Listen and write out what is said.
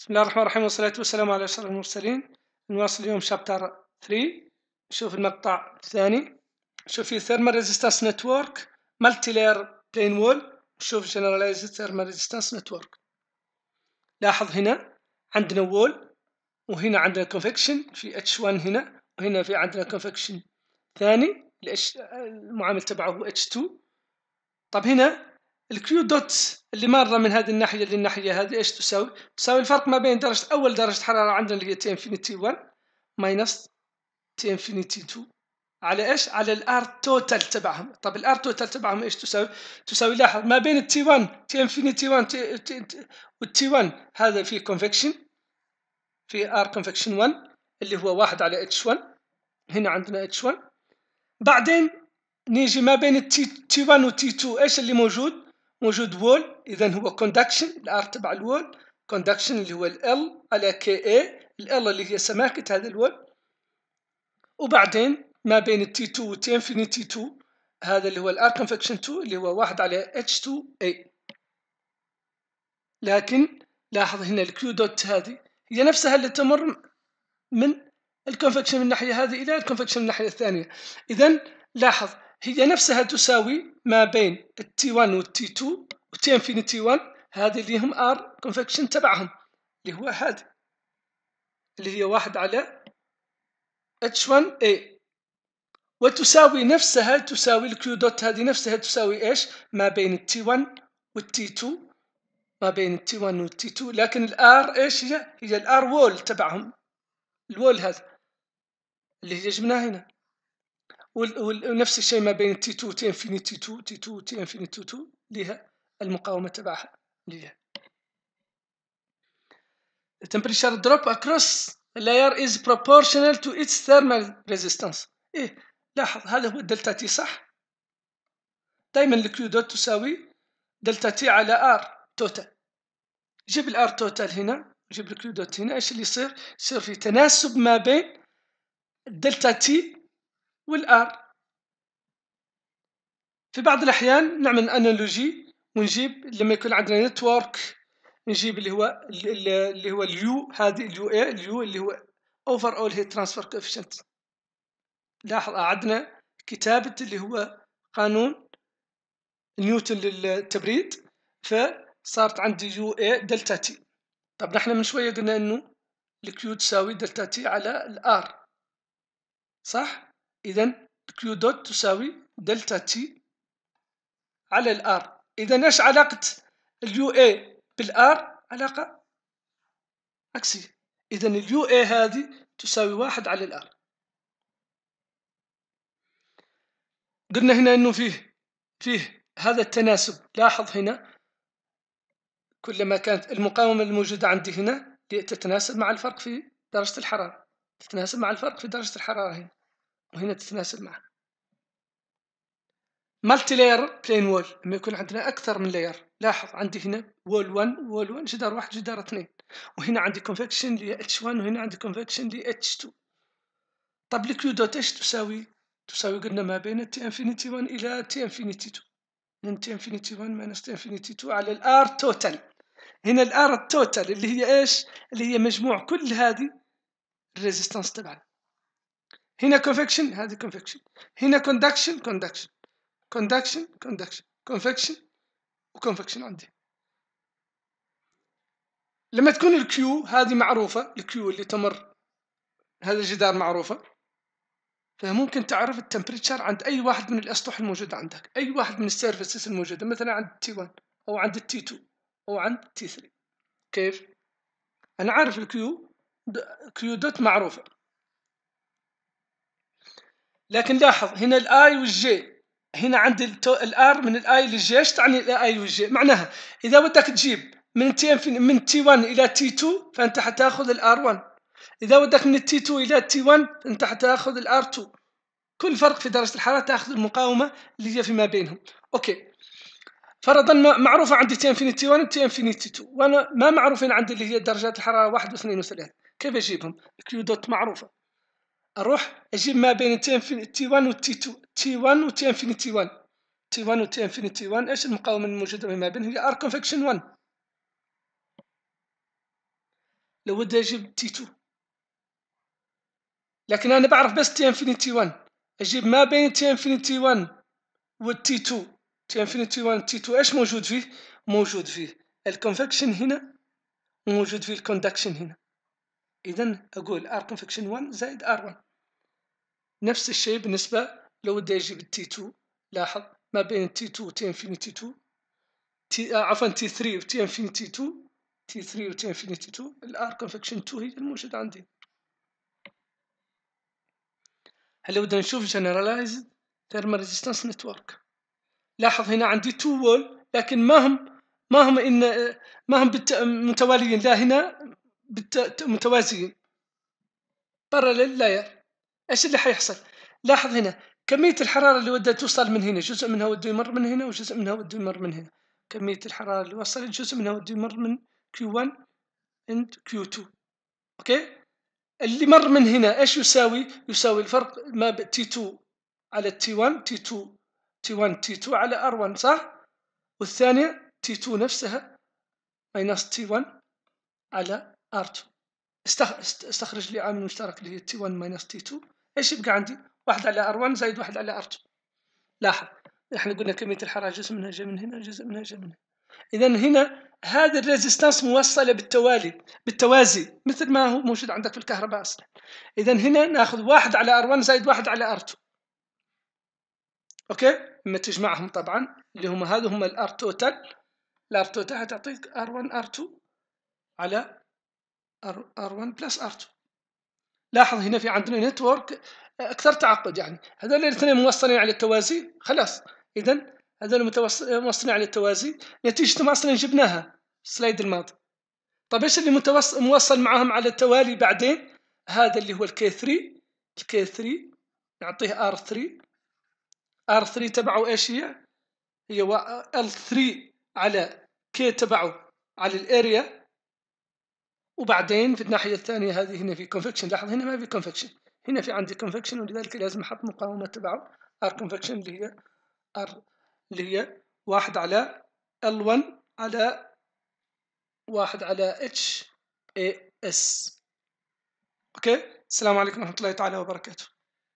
بسم الله الرحمن الرحيم والصلاة والسلام على أشرف المرسلين نواصل اليوم شابتر 3 نشوف المقطع الثاني نشوف فيه ثيرمال ريزيستانس نتورك مالتي لاير بلين وول نشوف جنراليز ثيرمال ريزيستانس نتورك لاحظ هنا عندنا وول وهنا عندنا كونفكشن في H1 هنا وهنا في عندنا كونفكشن ثاني المعامل تبعه هو H2 طب هنا الكيو دوت اللي مارة من هذه الناحية للناحية هذه ايش تساوي؟ تساوي الفرق ما بين درجة أول درجة حرارة عندنا اللي هي تي انفينيتي 1 ماينس تي انفينيتي 2 على ايش؟ على الار توتال تبعهم، طب الار توتال تبعهم ايش تساوي؟ تساوي لاحظ ما بين التي 1 تي انفينيتي 1 والتي 1 هذا في كونفكشن في ار كونفكشن 1 اللي هو 1 على اتش 1 هنا عندنا اتش 1 بعدين نيجي ما بين التي 1 والتي 2 ايش اللي موجود؟ موجود وول اذا هو كوندكشن الار تبع الوول كوندكشن اللي هو ال على كي اي ال اللي هي سماكه هذا الوول وبعدين ما بين تي 2 وتي انفينيتي 2 هذا اللي هو الار كونفكشن 2 اللي هو واحد على اتش 2 اي لكن لاحظ هنا الكيو دوت هذه هي نفسها اللي تمر من الكونفكشن من الناحيه هذه الى الكونفكشن من الناحيه الثانيه اذا لاحظ هي نفسها تساوي ما بين التي 1 والتي 2 والتي انفينيتي 1 هذه اللي هم ار كونفكشن تبعهم اللي هو هذا اللي هي واحد على H1A وتساوي نفسها تساوي الكيو دوت هذه نفسها تساوي ايش ما بين التي 1 والتي 2 ما بين التي 1 والتي 2 لكن الار ايش هي هي الار وول تبعهم الوول هذا اللي هي جبناه هنا ونفس الشيء ما بين تي 2 تي انفينيتي 2 تي 2 تي انفينيتي 2 ليها المقاومه تبعها ليها The temperature drop across layer is proportional to its thermal resistance ايه لاحظ هذا هو الدلتا تي صح دائما الكيو دوت تساوي دلتا تي على ار توتال جيب الار توتال هنا جيب الكيو دوت هنا ايش اللي يصير يصير في تناسب ما بين دلتا تي والآر في بعض الأحيان نعمل أنالوجي ونجيب لما يكون عندنا نتورك نجيب اللي هو اللي هو اليو هذه اليو اي اليو اللي هو اوفر اول هي ترانسفير كوفيشنت لاحظ عندنا كتابة اللي هو قانون نيوتن للتبريد فصارت عندي يو اي دلتا تي طب نحن من شوية قلنا انه الكيو تساوي دلتا تي على الار صح؟ إذا Q دوت تساوي دلتا T على R إذا إيش علاقة A بال R علاقة عكسية إذا U A هذه تساوي واحد على R قلنا هنا انه فيه فيه هذا التناسب لاحظ هنا كلما كانت المقاومة الموجودة عندي هنا تتناسب مع الفرق في درجة الحرارة تتناسب مع الفرق في درجة الحرارة هنا وهنا تتناسب معه مالتي لاير بلين وول لما يكون عندنا اكثر من لاير لاحظ عندي هنا وول 1 وول 1 جدار واحد جدار اثنين وهنا عندي كونفكشن ل اتش 1 وهنا عندي كونفكشن ل اتش 2 طب الكيو دوت اتش تساوي تساوي قلنا ما بين تي انفينيتي 1 الى تي انفينيتي 2 من تي انفينيتي 1 ماينس تي انفينيتي 2 على الار توتال هنا الار التوتال اللي هي ايش اللي هي مجموع كل هذه الريزيستانس تبعنا هنا convection هذه convection هنا conduction conduction conduction conduction كونفكشن وconvection عندي لما تكون الكيو هذه معروفة الكيو اللي تمر هذا الجدار معروفة فممكن تعرف التمبريتشر عند أي واحد من الأسطح الموجودة عندك أي واحد من السيرفيسز الموجودة مثلا عند t 1 أو عند t 2 أو عند t 3 كيف؟ أنا عارف الكيو كيو دوت معروفة لكن لاحظ هنا الاي والجي هنا عند الار من الاي للجي ايش تعني الاي والجي معناها اذا بدك تجيب من تي من تي 1 الى تي 2 فانت حتاخذ الار 1 اذا بدك من تي 2 الى تي 1 فانت حتاخذ الار 2 كل فرق في درجه الحراره تاخذ المقاومه اللي هي فيما بينهم اوكي فرضا معروفه عندي تي انفينيتي 1 وتي انفينيتي 2 وانا ما معروفين عندي اللي هي درجات الحراره 1 و2 و3 كيف اجيبهم كيو دوت معروفه اروح اجيب ما بين تي انفينيتي 1 وتي 2 تي 1 وتي انفينيتي 1 تي 1 وتي انفينيتي 1 ايش المقاومه الموجوده ما بين هي ار كونفكشن 1 لو ودي اجيب تي 2 لكن انا بعرف بس تي انفينيتي 1 اجيب ما بين تي انفينيتي 1 والتي 2 تي انفينيتي 1 تي 2 ايش موجود فيه موجود فيه الكونفكشن هنا وموجود فيه الكوندكشن هنا اذا اقول R Convection 1 زائد r 1 نفس الشيء بالنسبة لو بدي اجيب t 2 لاحظ ما بين t 2 T Infinity 2 تي آه، عفوا t 3 T Infinity 2 t 3 T Infinity 2 R Convection 2 هي الموجودة عندي هلا بدنا نشوف generalized thermal resistance network لاحظ هنا عندي 2 Wall لكن ما هم ما هم ان آه، ما هم متواليين لا هنا متوازيين باراليل لاير ايش اللي حيحصل لاحظ هنا كمية الحرارة اللي ودها توصل من هنا جزء منها وده يمر من هنا وجزء منها وده يمر من هنا كمية الحرارة اللي وصلت جزء منها وده يمر من Q1 and Q2 اوكي اللي مر من هنا ايش يساوي يساوي الفرق ما بين T2 على T1 T2 T1 T2 على R1 صح والثانية T2 نفسها ماينص T1 على ار 2 استخرج لي عامل مشترك اللي هي T1 ماينس T2 ايش يبقى عندي؟ واحد على R1 زائد واحد على R2 لاحظ احنا قلنا كمية الحرارة جزء منها جاء من هنا جزء منها جاء من هنا إذا هنا هذه الريزيستانس موصلة بالتوالي بالتوازي مثل ما هو موجود عندك في الكهرباء أصلا إذا هنا ناخذ واحد على R1 زائد واحد على R2 أوكي لما تجمعهم طبعا اللي هم هذا هم الار توتال الار توتال هتعطيك R1 R2 على R1 بلس R2 لاحظ هنا في عندنا نتورك آه، اكثر تعقد يعني هذول الاثنين موصلين على التوازي خلاص اذا هذول موصلين على التوازي نتيجتهم اصلا جبناها سلايد الماضي طيب ايش اللي موصل معاهم على التوالي بعدين هذا اللي هو الكي 3 الكي 3 نعطيه r 3 r 3 تبعه ايش هي هي l 3 آه، على K تبعه على الاريا وبعدين في الناحية الثانية هذه هنا في كونفكشن لاحظ هنا ما في كونفكشن هنا في عندي كونفكشن ولذلك لازم أحط مقاومة تبعه ار كونفكشن اللي هي ار اللي هي واحد على L1 على واحد على اتش اي اس أوكي السلام عليكم ورحمة الله تعالى وبركاته